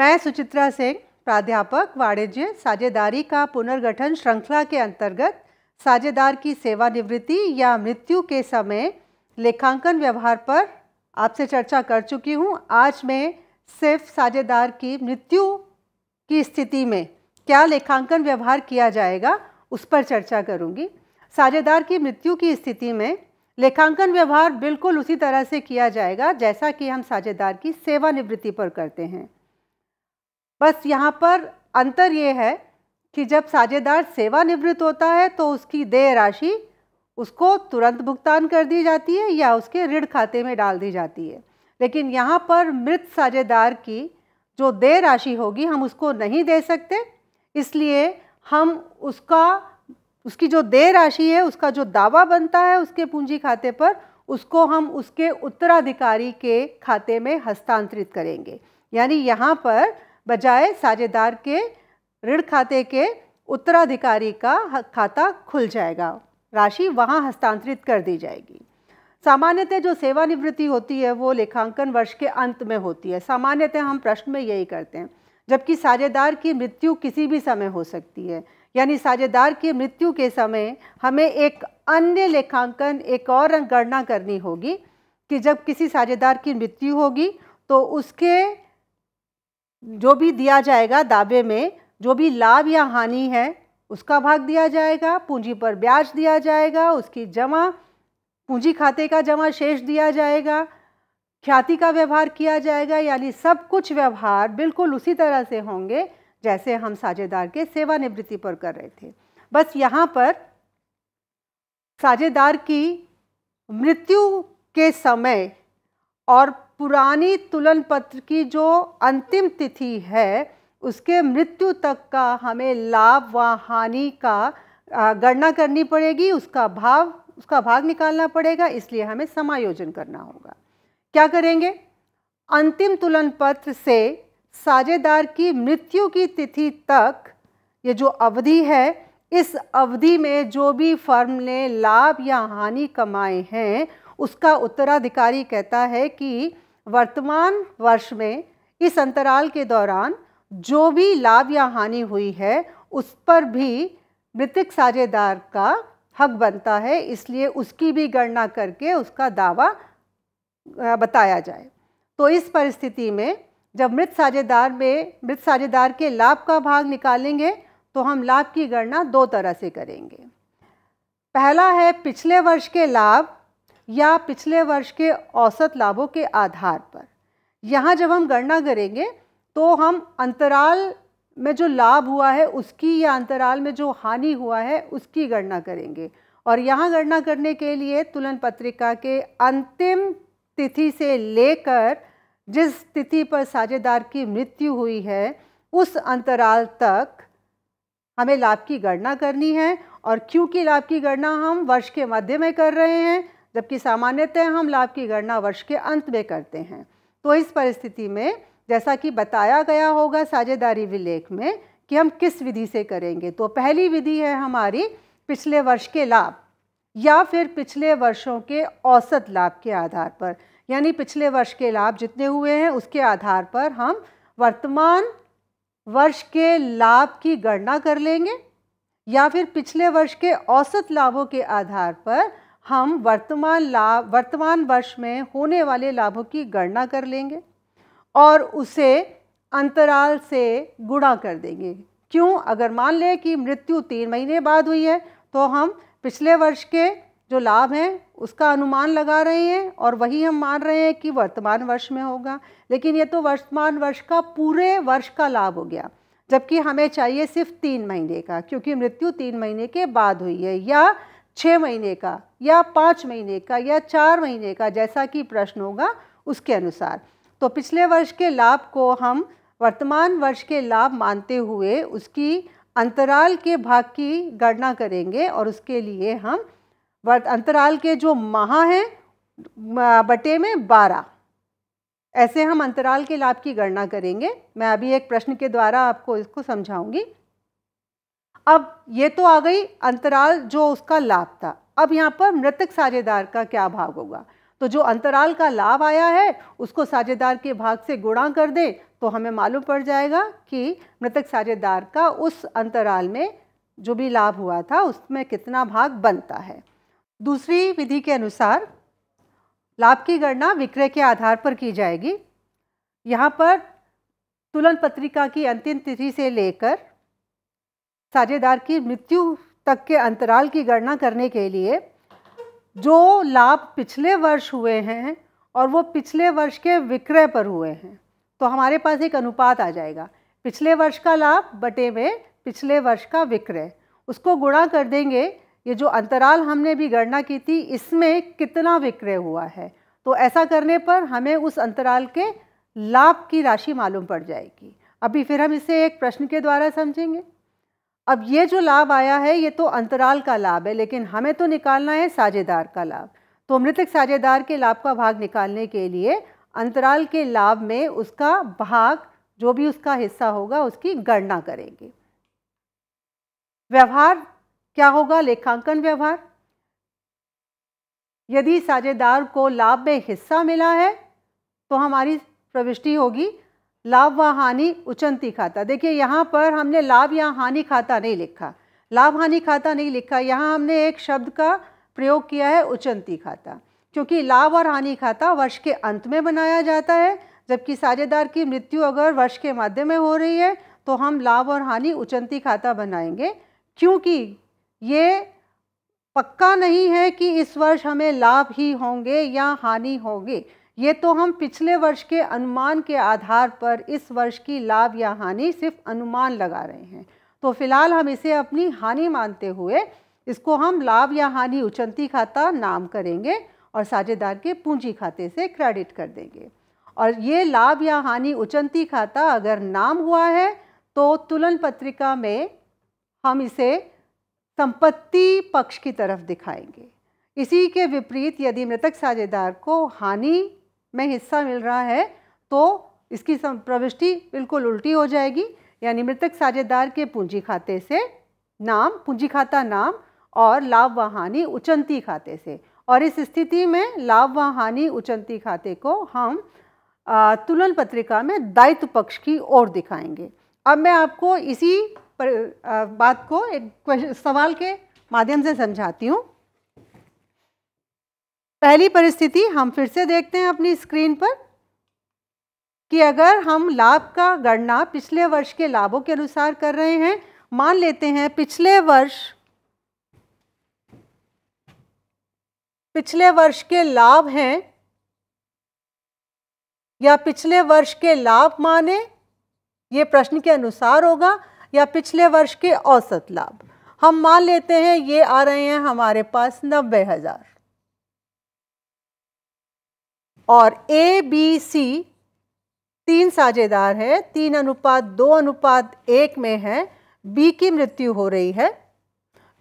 मैं सुचित्रा सिंह प्राध्यापक वाणिज्य साझेदारी का पुनर्गठन श्रृंखला के अंतर्गत साझेदार की सेवानिवृत्ति या मृत्यु के समय लेखांकन व्यवहार पर आपसे चर्चा कर चुकी हूँ आज मैं सिर्फ साझेदार की मृत्यु की स्थिति में क्या लेखांकन व्यवहार किया जाएगा उस पर चर्चा करूँगी साझेदार की मृत्यु की स्थिति में लेखांकन व्यवहार बिल्कुल उसी तरह से किया जाएगा जैसा कि हम साझेदार की सेवानिवृत्ति पर करते हैं बस यहाँ पर अंतर ये है कि जब साझेदार सेवानिवृत्त होता है तो उसकी देय राशि उसको तुरंत भुगतान कर दी जाती है या उसके ऋण खाते में डाल दी जाती है लेकिन यहाँ पर मृत साझेदार की जो देय राशि होगी हम उसको नहीं दे सकते इसलिए हम उसका उसकी जो देय राशि है उसका जो दावा बनता है उसके पूंजी खाते पर उसको हम उसके उत्तराधिकारी के खाते में हस्तांतरित करेंगे यानी यहाँ पर बजाय साझेदार के ऋण खाते के उत्तराधिकारी का खाता खुल जाएगा राशि वहाँ हस्तांतरित कर दी जाएगी सामान्यतः जो सेवानिवृत्ति होती है वो लेखांकन वर्ष के अंत में होती है सामान्यतः हम प्रश्न में यही करते हैं जबकि साझेदार की मृत्यु किसी भी समय हो सकती है यानी साझेदार की मृत्यु के समय हमें एक अन्य लेखांकन एक और गणना करनी होगी कि जब किसी साझेदार की मृत्यु होगी तो उसके जो भी दिया जाएगा दावे में जो भी लाभ या हानि है उसका भाग दिया जाएगा पूंजी पर ब्याज दिया जाएगा उसकी जमा पूंजी खाते का जमा शेष दिया जाएगा ख्याति का व्यवहार किया जाएगा यानी सब कुछ व्यवहार बिल्कुल उसी तरह से होंगे जैसे हम साझेदार के सेवानिवृत्ति पर कर रहे थे बस यहाँ पर साझेदार की मृत्यु के समय और पुरानी तुलन पत्र की जो अंतिम तिथि है उसके मृत्यु तक का हमें लाभ व हानि का गणना करनी पड़ेगी उसका भाव उसका भाग निकालना पड़ेगा इसलिए हमें समायोजन करना होगा क्या करेंगे अंतिम तुलन पत्र से साझेदार की मृत्यु की तिथि तक ये जो अवधि है इस अवधि में जो भी फर्म ने लाभ या हानि कमाए हैं उसका उत्तराधिकारी कहता है कि वर्तमान वर्ष में इस अंतराल के दौरान जो भी लाभ या हानि हुई है उस पर भी मृतक साझेदार का हक बनता है इसलिए उसकी भी गणना करके उसका दावा बताया जाए तो इस परिस्थिति में जब मृत साझेदार में मृत साझेदार के लाभ का भाग निकालेंगे तो हम लाभ की गणना दो तरह से करेंगे पहला है पिछले वर्ष के लाभ या पिछले वर्ष के औसत लाभों के आधार पर यहाँ जब हम गणना करेंगे तो हम अंतराल में जो लाभ हुआ है उसकी या अंतराल में जो हानि हुआ है उसकी गणना करेंगे और यहाँ गणना करने के लिए तुलन पत्रिका के अंतिम तिथि से लेकर जिस तिथि पर साझेदार की मृत्यु हुई है उस अंतराल तक हमें लाभ की गणना करनी है और क्योंकि लाभ की गणना हम वर्ष के मध्य में कर रहे हैं जबकि सामान्यतः हम लाभ की गणना वर्ष के अंत में करते हैं तो इस परिस्थिति में जैसा कि बताया गया होगा साझेदारी विलेख में कि हम किस विधि से करेंगे तो पहली विधि है हमारी पिछले वर्ष के लाभ या फिर पिछले वर्षों के औसत लाभ के आधार पर यानी पिछले वर्ष के लाभ जितने हुए हैं उसके आधार पर हम वर्तमान वर्ष के लाभ की गणना कर लेंगे या फिर पिछले वर्ष के औसत लाभों के आधार पर हम वर्तमान लाभ वर्तमान वर्ष में होने वाले लाभों की गणना कर लेंगे और उसे अंतराल से गुणा कर देंगे क्यों अगर मान लें कि मृत्यु तीन महीने बाद हुई है तो हम पिछले वर्ष के जो लाभ हैं उसका अनुमान लगा रहे हैं और वही हम मान रहे हैं कि वर्तमान वर्ष में होगा लेकिन ये तो वर्तमान वर्ष का पूरे वर्ष का लाभ हो गया जबकि हमें चाहिए सिर्फ तीन महीने का क्योंकि मृत्यु तीन महीने के बाद हुई है या छः महीने का या पाँच महीने का या चार महीने का जैसा कि प्रश्न होगा उसके अनुसार तो पिछले वर्ष के लाभ को हम वर्तमान वर्ष के लाभ मानते हुए उसकी अंतराल के भाग की गणना करेंगे और उसके लिए हम अंतराल के जो माह हैं बटे में बारह ऐसे हम अंतराल के लाभ की गणना करेंगे मैं अभी एक प्रश्न के द्वारा आपको इसको समझाऊंगी अब ये तो आ गई अंतराल जो उसका लाभ था अब यहाँ पर मृतक साझेदार का क्या भाग होगा तो जो अंतराल का लाभ आया है उसको साझेदार के भाग से गुणा कर दें तो हमें मालूम पड़ जाएगा कि मृतक साझेदार का उस अंतराल में जो भी लाभ हुआ था उसमें कितना भाग बनता है दूसरी विधि के अनुसार लाभ की गणना विक्रय के आधार पर की जाएगी यहाँ पर तुलन पत्रिका की अंतिम तिथि से लेकर साझेदार की मृत्यु तक के अंतराल की गणना करने के लिए जो लाभ पिछले वर्ष हुए हैं और वो पिछले वर्ष के विक्रय पर हुए हैं तो हमारे पास एक अनुपात आ जाएगा पिछले वर्ष का लाभ बटे में पिछले वर्ष का विक्रय उसको गुणा कर देंगे ये जो अंतराल हमने भी गणना की थी इसमें कितना विक्रय हुआ है तो ऐसा करने पर हमें उस अंतराल के लाभ की राशि मालूम पड़ जाएगी अभी फिर हम इसे एक प्रश्न के द्वारा समझेंगे अब ये जो लाभ आया है ये तो अंतराल का लाभ है लेकिन हमें तो निकालना है साझेदार का लाभ तो मृतक साझेदार के लाभ का भाग निकालने के लिए अंतराल के लाभ में उसका भाग जो भी उसका हिस्सा होगा उसकी गणना करेंगे व्यवहार क्या होगा लेखांकन व्यवहार यदि साझेदार को लाभ में हिस्सा मिला है तो हमारी प्रविष्टि होगी लाभ व हानि उचंती खाता देखिए यहाँ पर हमने लाभ या हानि खाता नहीं लिखा लाभ हानि खाता नहीं लिखा यहाँ हमने एक शब्द का प्रयोग किया है उचंती खाता क्योंकि लाभ और हानि खाता वर्ष के अंत में बनाया जाता है जबकि साझेदार की मृत्यु अगर वर्ष के मध्य में हो रही है तो हम लाभ और हानि उचंती खाता बनाएंगे क्योंकि ये पक्का नहीं है कि इस वर्ष हमें लाभ ही होंगे या हानि होंगे ये तो हम पिछले वर्ष के अनुमान के आधार पर इस वर्ष की लाभ या हानि सिर्फ अनुमान लगा रहे हैं तो फिलहाल हम इसे अपनी हानि मानते हुए इसको हम लाभ या हानि उचंती खाता नाम करेंगे और साझेदार के पूंजी खाते से क्रेडिट कर देंगे और ये लाभ या हानि उचंती खाता अगर नाम हुआ है तो तुलन पत्रिका में हम इसे संपत्ति पक्ष की तरफ दिखाएंगे इसी के विपरीत यदि मृतक साझेदार को हानि में हिस्सा मिल रहा है तो इसकी प्रविष्टि बिल्कुल उल्टी हो जाएगी यानी मृतक साझेदार के पूंजी खाते से नाम पूंजी खाता नाम और लाभ व हानि उचंती खाते से और इस स्थिति में लाभ व हानि उचंती खाते को हम तुलन पत्रिका में दायित्व पक्ष की ओर दिखाएंगे अब मैं आपको इसी पर, आ, बात को एक सवाल के माध्यम से समझाती हूँ पहली परिस्थिति हम फिर से देखते हैं अपनी स्क्रीन पर कि अगर हम लाभ का गणना पिछले वर्ष के लाभों के अनुसार कर रहे हैं मान लेते हैं पिछले वर्ष पिछले वर्ष के लाभ हैं या पिछले वर्ष के लाभ माने ये प्रश्न के अनुसार होगा या पिछले वर्ष के औसत लाभ हम मान लेते हैं ये आ रहे हैं हमारे पास नब्बे हज़ार और ए बी सी तीन साझेदार हैं तीन अनुपात दो अनुपात एक में है बी की मृत्यु हो रही है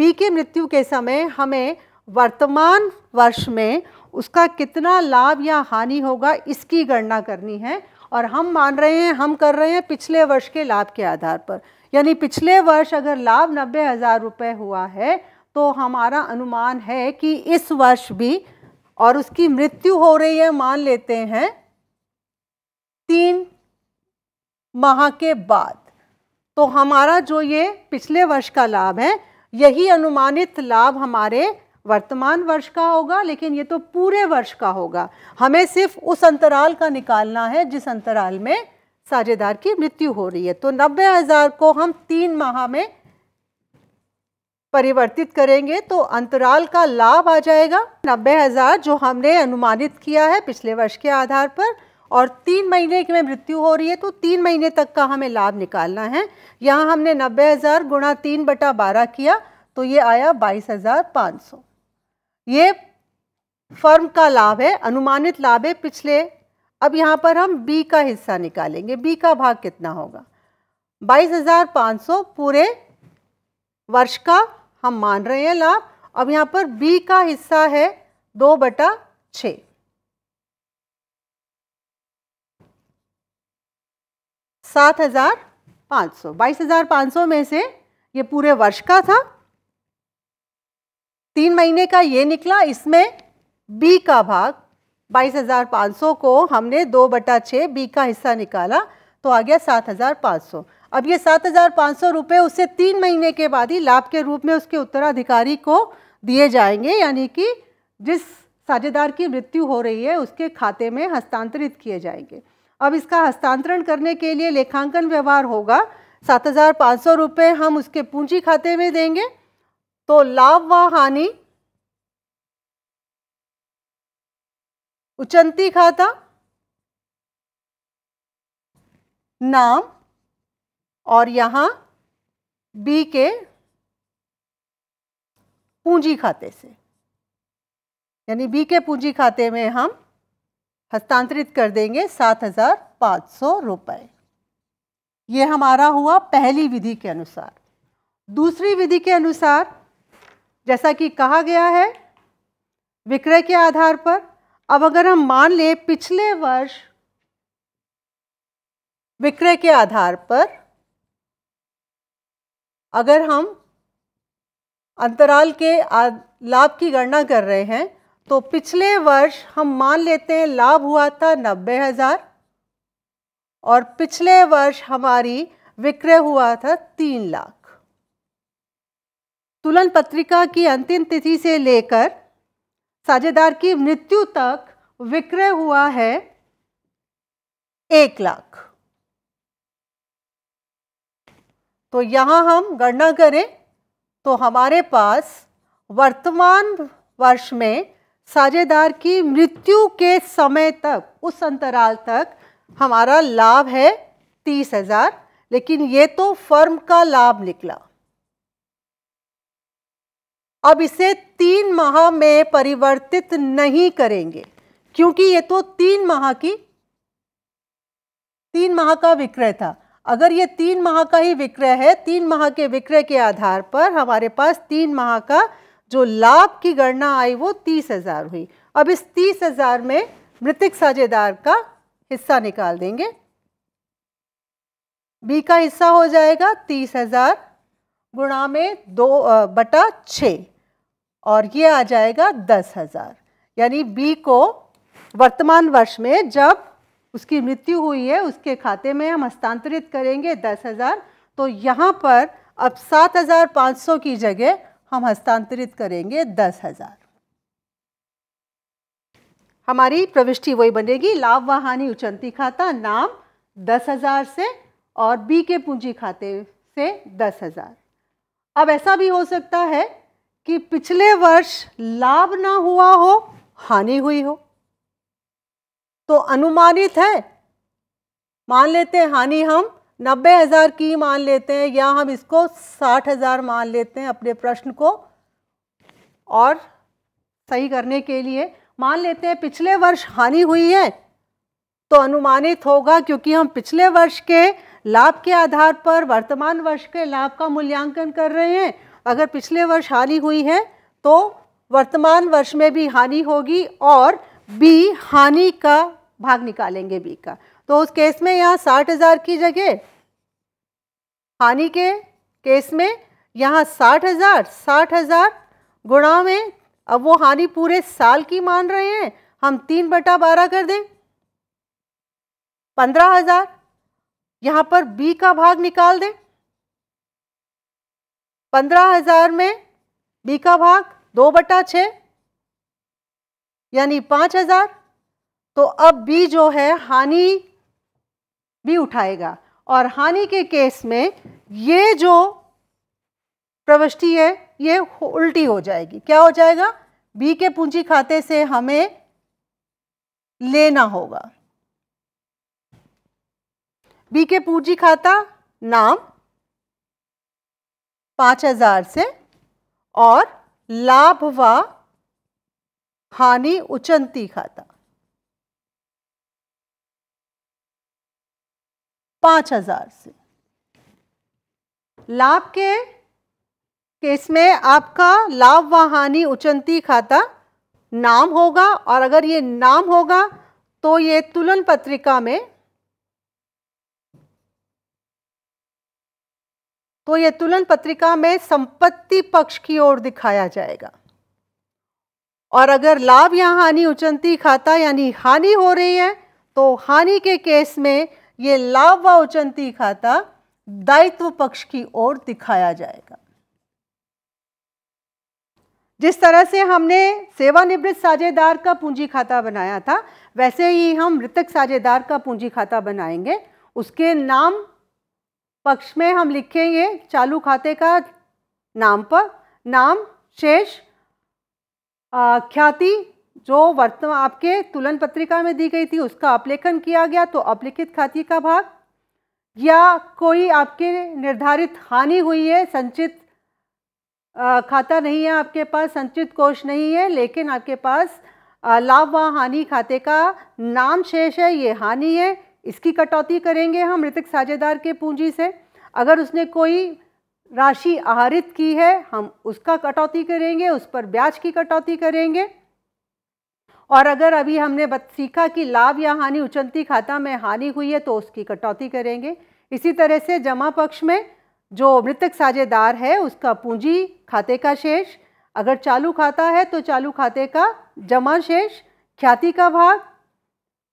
बी की मृत्यु के समय हमें वर्तमान वर्ष में उसका कितना लाभ या हानि होगा इसकी गणना करनी है और हम मान रहे हैं हम कर रहे हैं पिछले वर्ष के लाभ के आधार पर यानी पिछले वर्ष अगर लाभ नब्बे हज़ार रुपये हुआ है तो हमारा अनुमान है कि इस वर्ष भी और उसकी मृत्यु हो रही है मान लेते हैं तीन माह के बाद तो हमारा जो ये पिछले वर्ष का लाभ है यही अनुमानित लाभ हमारे वर्तमान वर्ष का होगा लेकिन ये तो पूरे वर्ष का होगा हमें सिर्फ उस अंतराल का निकालना है जिस अंतराल में साझेदार की मृत्यु हो रही है तो नब्बे हज़ार को हम तीन माह में परिवर्तित करेंगे तो अंतराल का लाभ आ जाएगा नब्बे हज़ार जो हमने अनुमानित किया है पिछले वर्ष के आधार पर और तीन महीने में मृत्यु हो रही है तो तीन महीने तक का हमें लाभ निकालना है यहाँ हमने नब्बे हज़ार गुणा तीन बटा बारह किया तो ये आया बाईस हज़ार पाँच सौ ये फर्म का लाभ है अनुमानित लाभ है पिछले अब यहाँ पर हम बी का हिस्सा निकालेंगे बी का भाग कितना होगा बाईस हज़ार सौ पूरे वर्ष का हम मान रहे हैं लाभ अब यहाँ पर बी का हिस्सा है दो बटा छ सात हजार पाँच सौ बाईस हजार पाँच सौ में से ये पूरे वर्ष का था तीन महीने का ये निकला इसमें बी का भाग बाईस हजार पाँच सौ को हमने दो बटा छ बी का हिस्सा निकाला तो आ गया सात हजार पाँच सौ अब ये सात हज़ार पाँच सौ रुपये उससे तीन महीने के बाद ही लाभ के रूप में उसके उत्तराधिकारी को दिए जाएंगे यानी कि जिस साझेदार की मृत्यु हो रही है उसके खाते में हस्तांतरित किए जाएंगे अब इसका हस्तांतरण करने के लिए लेखांकन व्यवहार होगा सात हज़ार पाँच सौ रुपये हम उसके पूंजी खाते में देंगे तो लाभ व हानि उचंती खाता नाम और यहाँ बी के पूंजी खाते से यानी बी के पूंजी खाते में हम हस्तांतरित कर देंगे सात हजार पाँच सौ रुपये ये हमारा हुआ पहली विधि के अनुसार दूसरी विधि के अनुसार जैसा कि कहा गया है विक्रय के आधार पर अब अगर हम मान लें पिछले वर्ष विक्रय के आधार पर अगर हम अंतराल के लाभ की गणना कर रहे हैं तो पिछले वर्ष हम मान लेते हैं लाभ हुआ था नब्बे हज़ार और पिछले वर्ष हमारी विक्रय हुआ था तीन लाख तुलन पत्रिका की अंतिम तिथि से लेकर साझेदार की मृत्यु तक विक्रय हुआ है एक लाख तो यहाँ हम गणना करें तो हमारे पास वर्तमान वर्ष में साझेदार की मृत्यु के समय तक उस अंतराल तक हमारा लाभ है तीस हजार लेकिन ये तो फर्म का लाभ निकला अब इसे तीन माह में परिवर्तित नहीं करेंगे क्योंकि ये तो तीन माह की तीन माह का विक्रय था अगर ये तीन माह का ही विक्रय है तीन माह के विक्रय के आधार पर हमारे पास तीन माह का जो लाभ की गणना आई वो तीस हज़ार हुई अब इस तीस हज़ार में मृतिक साझेदार का हिस्सा निकाल देंगे बी का हिस्सा हो जाएगा तीस हज़ार गुणा में दो बटा छ और ये आ जाएगा दस हज़ार यानी बी को वर्तमान वर्ष में जब उसकी मृत्यु हुई है उसके खाते में हम हस्तांतरित करेंगे दस हज़ार तो यहाँ पर अब सात हज़ार पाँच सौ की जगह हम हस्तांतरित करेंगे दस हज़ार हमारी प्रविष्टि वही बनेगी लाभ व हानि उचंती खाता नाम दस हज़ार से और बी के पूंजी खाते से दस हज़ार अब ऐसा भी हो सकता है कि पिछले वर्ष लाभ ना हुआ हो हानि हुई हो तो अनुमानित है मान लेते हैं हानि हम नब्बे हज़ार की मान लेते हैं या हम इसको साठ हज़ार मान लेते हैं अपने प्रश्न को और सही करने के लिए मान लेते हैं पिछले वर्ष हानि हुई है तो अनुमानित होगा क्योंकि हम पिछले वर्ष के लाभ के आधार पर वर्तमान वर्ष के लाभ का मूल्यांकन कर रहे हैं अगर पिछले वर्ष हानि हुई है तो वर्तमान वर्ष में भी हानि होगी और बी हानि का भाग निकालेंगे बी का तो उस केस में यहाँ साठ हज़ार की जगह हानि के केस में यहाँ साठ हज़ार साठ हज़ार गुणा में अब वो हानि पूरे साल की मान रहे हैं हम तीन बटा बारह कर दें पंद्रह हज़ार यहाँ पर बी का भाग निकाल दें पंद्रह हज़ार में बी का भाग दो बटा छः यानी पाँच हज़ार तो अब बी जो है हानि भी उठाएगा और हानि के केस में ये जो प्रवृष्टि है ये उल्टी हो जाएगी क्या हो जाएगा बी के पूंजी खाते से हमें लेना होगा बी के पूंजी खाता नाम पांच हजार से और लाभ व हानि उचंती खाता पाँच हजार से लाभ के केस में आपका लाभ व हानि उचंती खाता नाम होगा और अगर ये नाम होगा तो ये तुलन पत्रिका में तो ये तुलन पत्रिका में संपत्ति पक्ष की ओर दिखाया जाएगा और अगर लाभ या हानि उचंती खाता यानी हानि हो रही है तो हानि के केस में ये लाभ व उचंती खाता दायित्व पक्ष की ओर दिखाया जाएगा जिस तरह से हमने सेवानिवृत्त साझेदार का पूंजी खाता बनाया था वैसे ही हम मृतक साझेदार का पूंजी खाता बनाएंगे उसके नाम पक्ष में हम लिखेंगे चालू खाते का नाम पर नाम शेष ख्याति जो वर्तमान आपके तुलन पत्रिका में दी गई थी उसका अपलेखन किया गया तो अपलिखित खाते का भाग या कोई आपके निर्धारित हानि हुई है संचित खाता नहीं है आपके पास संचित कोष नहीं है लेकिन आपके पास लाभ व हानि खाते का नाम शेष है ये हानि है इसकी कटौती करेंगे हम मृतक साझेदार के पूंजी से अगर उसने कोई राशि आहरित की है हम उसका कटौती करेंगे उस पर ब्याज की कटौती करेंगे और अगर अभी हमने सीखा कि लाभ या हानि उचलती खाता में हानि हुई है तो उसकी कटौती करेंगे इसी तरह से जमा पक्ष में जो मृतक साझेदार है उसका पूंजी खाते का शेष अगर चालू खाता है तो चालू खाते का जमा शेष ख्याति का भाग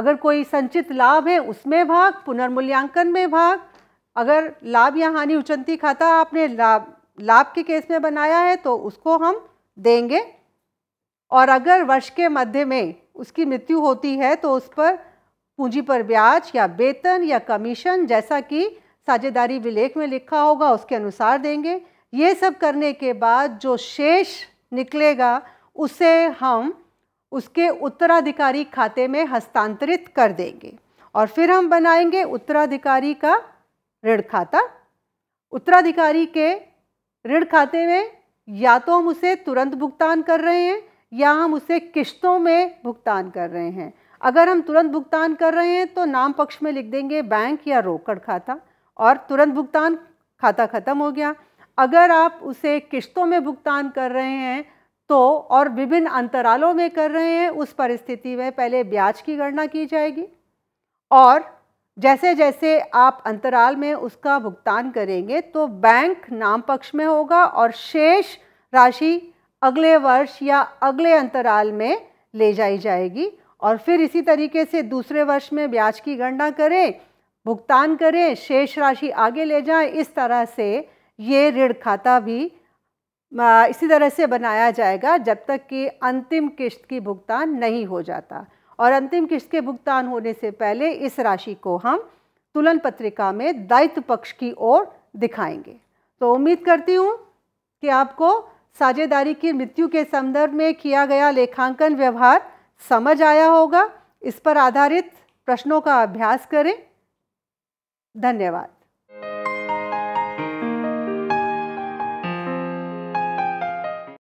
अगर कोई संचित लाभ है उसमें भाग पुनर्मूल्यांकन में भाग अगर लाभ या हानि उचंती खाता आपने लाभ लाभ के केस में बनाया है तो उसको हम देंगे और अगर वर्ष के मध्य में उसकी मृत्यु होती है तो उस पर पूंजी पर ब्याज या वेतन या कमीशन जैसा कि साझेदारी विलेख में लिखा होगा उसके अनुसार देंगे ये सब करने के बाद जो शेष निकलेगा उसे हम उसके उत्तराधिकारी खाते में हस्तांतरित कर देंगे और फिर हम बनाएंगे उत्तराधिकारी का ऋण खाता उत्तराधिकारी के ऋण खाते में या तो हम उसे तुरंत भुगतान कर रहे हैं या हम उसे किश्तों में भुगतान कर रहे हैं अगर हम तुरंत भुगतान कर रहे हैं तो नाम पक्ष में लिख देंगे बैंक या रोकड़ खाता और तुरंत भुगतान खाता ख़त्म हो गया अगर आप उसे किश्तों में भुगतान कर रहे हैं तो और विभिन्न अंतरालों में कर रहे हैं उस परिस्थिति में पहले ब्याज की गणना की जाएगी और जैसे जैसे आप अंतराल में उसका भुगतान करेंगे तो बैंक नाम पक्ष में होगा और शेष राशि अगले वर्ष या अगले अंतराल में ले जाई जाएगी और फिर इसी तरीके से दूसरे वर्ष में ब्याज की गणना करें भुगतान करें शेष राशि आगे ले जाएं इस तरह से ये ऋण खाता भी इसी तरह से बनाया जाएगा जब तक कि अंतिम किश्त की भुगतान नहीं हो जाता और अंतिम किश्त के भुगतान होने से पहले इस राशि को हम तुलन पत्रिका में दायित्व पक्ष की ओर दिखाएंगे तो उम्मीद करती हूँ कि आपको साझेदारी की मृत्यु के संदर्भ में किया गया लेखांकन व्यवहार समझ आया होगा इस पर आधारित प्रश्नों का अभ्यास करें धन्यवाद